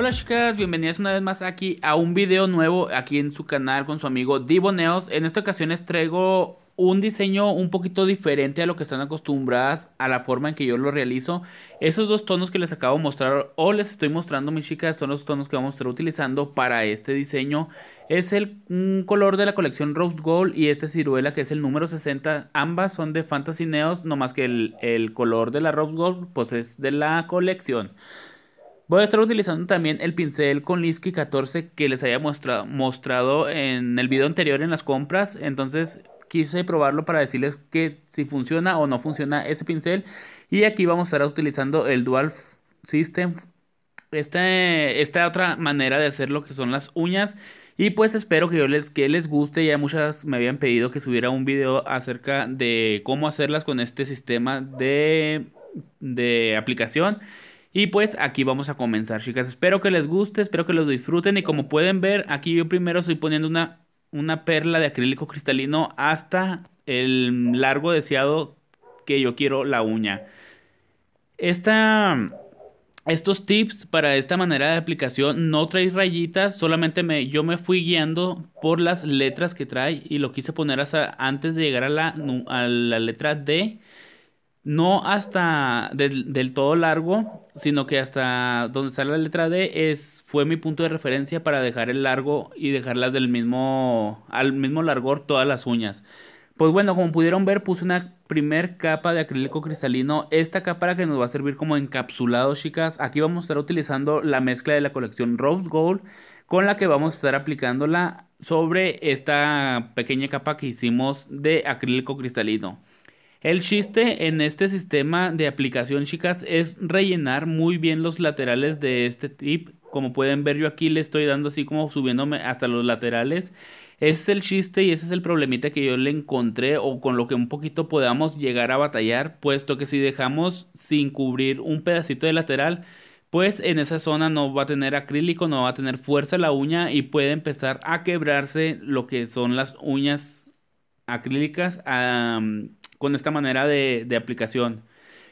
Hola chicas, bienvenidas una vez más aquí a un video nuevo aquí en su canal con su amigo diboneos En esta ocasión les traigo un diseño un poquito diferente a lo que están acostumbradas a la forma en que yo lo realizo. Esos dos tonos que les acabo de mostrar o les estoy mostrando mis chicas son los tonos que vamos a estar utilizando para este diseño. Es el mm, color de la colección Rose Gold y esta ciruela que es el número 60. Ambas son de Fantasy Neos, más que el, el color de la Rose Gold pues es de la colección. Voy a estar utilizando también el pincel con lisky 14 que les había mostrado, mostrado en el video anterior en las compras. Entonces quise probarlo para decirles que si funciona o no funciona ese pincel. Y aquí vamos a estar utilizando el Dual System. Esta esta otra manera de hacer lo que son las uñas. Y pues espero que, yo les, que les guste. Ya muchas me habían pedido que subiera un video acerca de cómo hacerlas con este sistema de, de aplicación. Y pues aquí vamos a comenzar, chicas. Espero que les guste, espero que los disfruten. Y como pueden ver, aquí yo primero estoy poniendo una, una perla de acrílico cristalino hasta el largo deseado que yo quiero la uña. Esta, estos tips para esta manera de aplicación no trae rayitas, solamente me, yo me fui guiando por las letras que trae y lo quise poner hasta antes de llegar a la, a la letra D no hasta del, todo largo, sino que hasta donde sale la letra D es, fue mi punto de referencia para dejar el largo y dejarlas del mismo, al mismo largor todas las uñas. Pues bueno, como pudieron ver, puse una primer capa de acrílico cristalino. Esta capa que nos va a servir como encapsulado, chicas. Aquí vamos a estar utilizando la mezcla de la colección Rose Gold con la que vamos a estar aplicándola sobre esta pequeña capa que hicimos de acrílico cristalino. El chiste en este sistema de aplicación, chicas, es rellenar muy bien los laterales de este tip. Como pueden ver, yo aquí le estoy dando así como subiéndome hasta los laterales. Ese es el chiste y ese es el problemita que yo le encontré o con lo que un poquito podamos llegar a batallar, puesto que si dejamos sin cubrir un pedacito de lateral, pues en esa zona no va a tener acrílico, no va a tener fuerza la uña y puede empezar a quebrarse lo que son las uñas acrílicas. a con esta manera de, aplicación.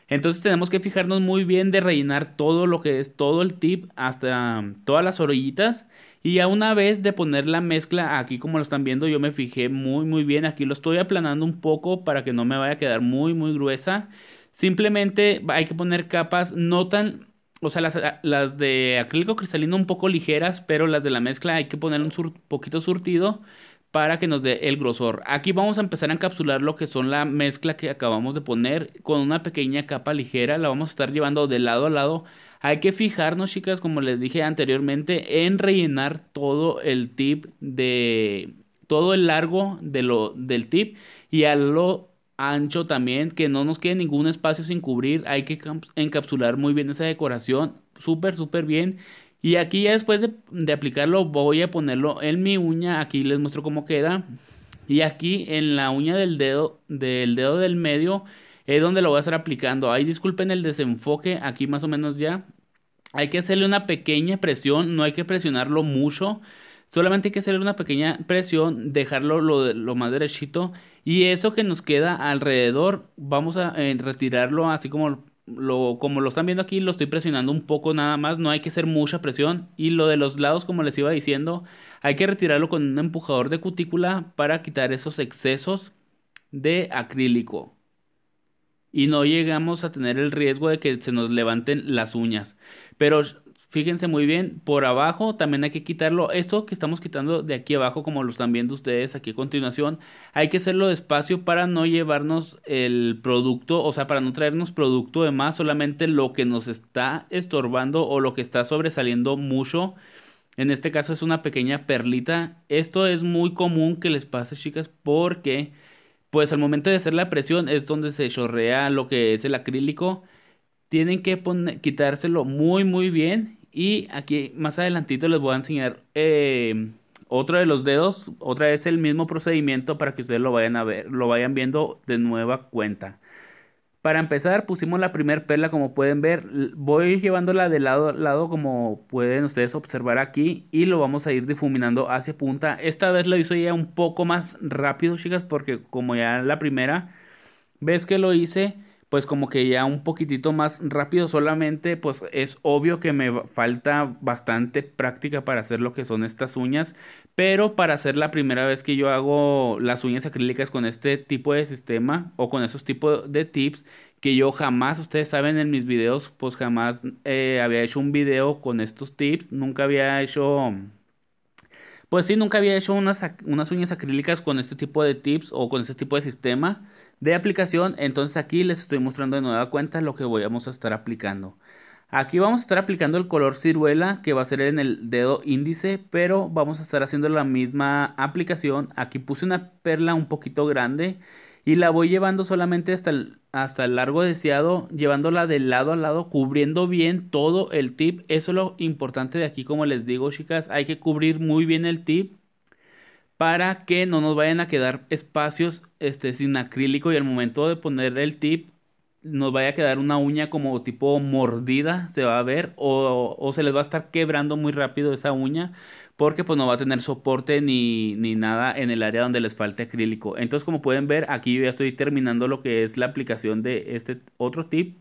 Entonces tenemos que fijarnos muy bien de rellenar todo lo que es todo el tip hasta um, todas las orillitas. Y a una vez de poner la mezcla aquí como lo están viendo yo me fijé muy muy bien. Aquí lo estoy aplanando un poco para que no me vaya a quedar muy muy gruesa. Simplemente hay que poner capas no tan... O sea, las, ah, de acrílico cristalino un poco ligeras, pero las de la mezcla hay que poner un poquito surtido para que nos dé el grosor. Aquí vamos a empezar a encapsular lo que son la mezcla que acabamos de poner con una pequeña capa ligera. La vamos a estar llevando de lado a lado. Hay que fijarnos, chicas, como les dije anteriormente, en rellenar todo el tip de todo el largo de lo, del tip y a lo ancho también, que no nos quede ningún espacio sin cubrir. Hay que encapsular muy bien esa decoración, súper, súper bien. Y aquí ya después de, aplicarlo voy a ponerlo en mi uña. Aquí les muestro cómo queda. Y aquí en la uña del dedo, del dedo del medio, es donde lo voy a estar aplicando. Ahí disculpen el desenfoque, aquí más o menos ya. Hay que hacerle una pequeña presión, no hay que presionarlo mucho. Solamente hay que hacerle una pequeña presión, dejarlo lo, lo más derechito. Y eso que nos queda alrededor, vamos a eh, retirarlo así como lo, como lo están viendo aquí, lo estoy presionando un poco nada más, no hay que hacer mucha presión. Y lo de los lados, como les iba diciendo, hay que retirarlo con un empujador de cutícula para quitar esos excesos de acrílico. Y no llegamos a tener el riesgo de que se nos levanten las uñas. Pero fíjense muy bien, por abajo también hay que quitarlo, esto que estamos quitando de aquí abajo, como lo están viendo ustedes aquí a continuación, hay que hacerlo despacio para no llevarnos el producto, o sea, para no traernos producto de más, solamente lo que nos está estorbando o lo que está sobresaliendo mucho, en este caso es una pequeña perlita, esto es muy común que les pase chicas porque pues al momento de hacer la presión es donde se chorrea lo que es el acrílico, tienen que quitárselo muy muy bien y aquí más adelantito les voy a enseñar eh, otro de los dedos, otra vez el mismo procedimiento para que ustedes lo vayan a ver, lo vayan viendo de nueva cuenta. Para empezar pusimos la primera perla como pueden ver, voy llevándola de lado a lado como pueden ustedes observar aquí y lo vamos a ir difuminando hacia punta. Esta vez lo hice ya un poco más rápido chicas porque como ya la primera ves que lo hice pues como que ya un poquitito más rápido, solamente pues es obvio que me falta bastante práctica para hacer lo que son estas uñas, pero para hacer la primera vez que yo hago las uñas acrílicas con este tipo de sistema o con esos tipos de tips que yo jamás, ustedes saben en mis videos, pues jamás eh, había hecho un video con estos tips, nunca había hecho pues sí, nunca había hecho unas, unas uñas acrílicas con este tipo de tips o con este tipo de sistema de aplicación. Entonces aquí les estoy mostrando de nueva cuenta lo que voy a estar aplicando. Aquí vamos a estar aplicando el color ciruela que va a ser en el dedo índice, pero vamos a estar haciendo la misma aplicación. Aquí puse una perla un poquito grande y la voy llevando solamente hasta el, hasta el largo deseado, llevándola de lado a lado, cubriendo bien todo el tip. Eso es lo importante de aquí, como les digo, chicas, hay que cubrir muy bien el tip para que no nos vayan a quedar espacios este, sin acrílico y al momento de poner el tip nos vaya a quedar una uña como tipo mordida, se va a ver, o, o se les va a estar quebrando muy rápido esa uña porque pues no va a tener soporte ni, nada en el área donde les falte acrílico. Entonces como pueden ver aquí yo ya estoy terminando lo que es la aplicación de este otro tip.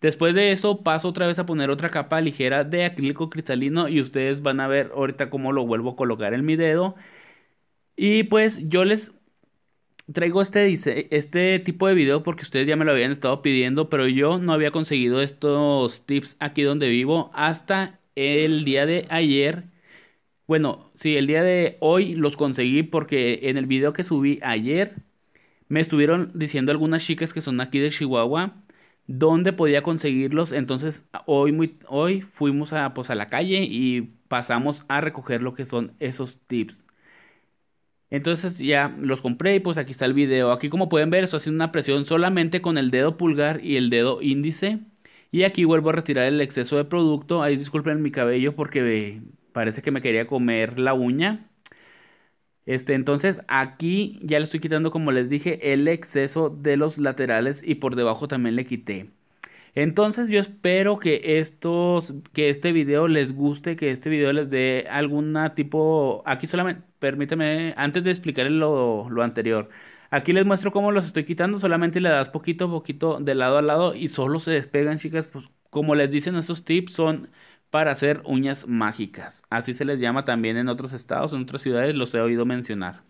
Después de eso paso otra vez a poner otra capa ligera de acrílico cristalino y ustedes van a ver ahorita cómo lo vuelvo a colocar en mi dedo. Y pues yo les traigo este, este tipo de video porque ustedes ya me lo habían estado pidiendo, pero yo no había conseguido estos tips aquí donde vivo hasta el día de ayer bueno, sí, el día de hoy los conseguí porque en el video que subí ayer me estuvieron diciendo algunas chicas que son aquí de Chihuahua dónde podía conseguirlos. Entonces hoy, muy, hoy fuimos a, pues, a la calle y pasamos a recoger lo que son esos tips. Entonces ya los compré y pues aquí está el video. Aquí como pueden ver estoy haciendo una presión solamente con el dedo pulgar y el dedo índice. Y aquí vuelvo a retirar el exceso de producto. Ahí disculpen mi cabello porque Parece que me quería comer la uña. Este, entonces aquí ya le estoy quitando, como les dije, el exceso de los laterales y por debajo también le quité. Entonces yo espero que estos, que este video les guste, que este video les dé alguna tipo, aquí solamente, permítame antes de explicar lo, lo anterior, aquí les muestro cómo los estoy quitando, solamente le das poquito a poquito de lado a lado y solo se despegan chicas, pues como les dicen estos tips son para hacer uñas mágicas. Así se les llama también en otros estados, en otras ciudades, los he oído mencionar.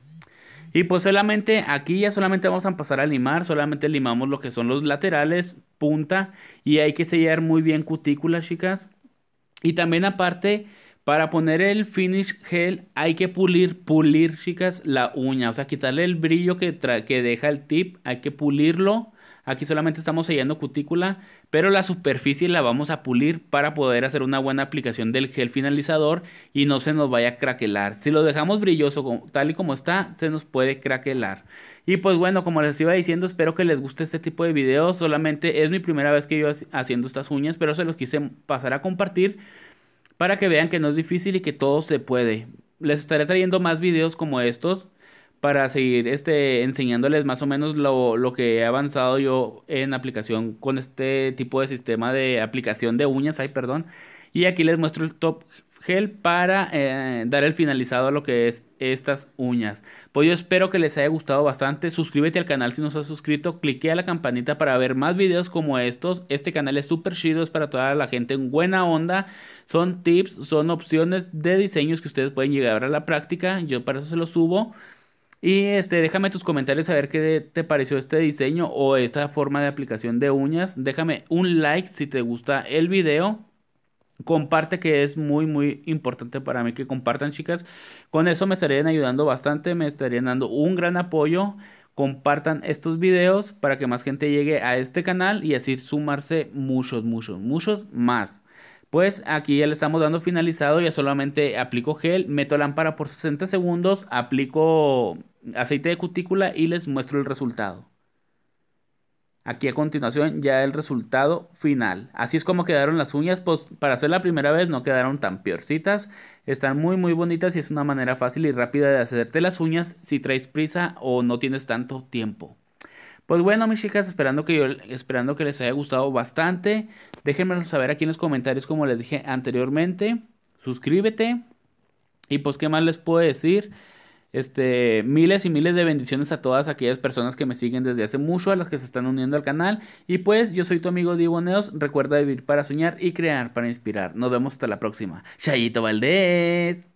Y pues solamente aquí ya solamente vamos a pasar a limar, solamente limamos lo que son los laterales, punta y hay que sellar muy bien cutículas, chicas. Y también aparte para poner el finish gel hay que pulir, pulir chicas la uña, o sea quitarle el brillo que, que deja el tip, hay que pulirlo Aquí solamente estamos sellando cutícula, pero la superficie la vamos a pulir para poder hacer una buena aplicación del gel finalizador y no se nos vaya a craquelar. Si lo dejamos brilloso tal y como está, se nos puede craquelar. Y pues bueno, como les iba diciendo, espero que les guste este tipo de videos. Solamente es mi primera vez que yo haciendo estas uñas, pero se los quise pasar a compartir para que vean que no es difícil y que todo se puede. Les estaré trayendo más videos como estos para seguir este, enseñándoles más o menos lo, que he avanzado yo en aplicación con este tipo de sistema de aplicación de uñas, ay, perdón. Y aquí les muestro el top gel para eh, dar el finalizado a lo que es estas uñas. Pues yo espero que les haya gustado bastante. Suscríbete al canal si no has suscrito. Clique a la campanita para ver más videos como estos. Este canal es súper chido, es para toda la gente en buena onda. Son tips, son opciones de diseños que ustedes pueden llegar a la práctica. Yo para eso se los subo. Y este, déjame tus comentarios a ver qué te pareció este diseño o esta forma de aplicación de uñas. Déjame un like si te gusta el video. Comparte que es muy muy importante para mí que compartan chicas. Con eso me estarían ayudando bastante, me estarían dando un gran apoyo. Compartan estos videos para que más gente llegue a este canal y así sumarse muchos, muchos, muchos más. Pues aquí ya le estamos dando finalizado, ya solamente aplico gel, meto lámpara por 60 segundos, aplico aceite de cutícula y les muestro el resultado. Aquí a continuación ya el resultado final. Así es como quedaron las uñas, pues para ser la primera vez no quedaron tan peorcitas. Están muy muy bonitas y es una manera fácil y rápida de hacerte las uñas si traes prisa o no tienes tanto tiempo. Pues bueno, mis chicas, esperando que yo, esperando que les haya gustado bastante. Déjenmelo saber aquí en los comentarios, como les dije anteriormente. Suscríbete. Y pues, ¿qué más les puedo decir? Este, miles y miles de bendiciones a todas aquellas personas que me siguen desde hace mucho, a las que se están uniendo al canal. Y pues, yo soy tu amigo Diego Neos. Recuerda vivir para soñar y crear para inspirar. Nos vemos hasta la próxima. Chayito Valdés.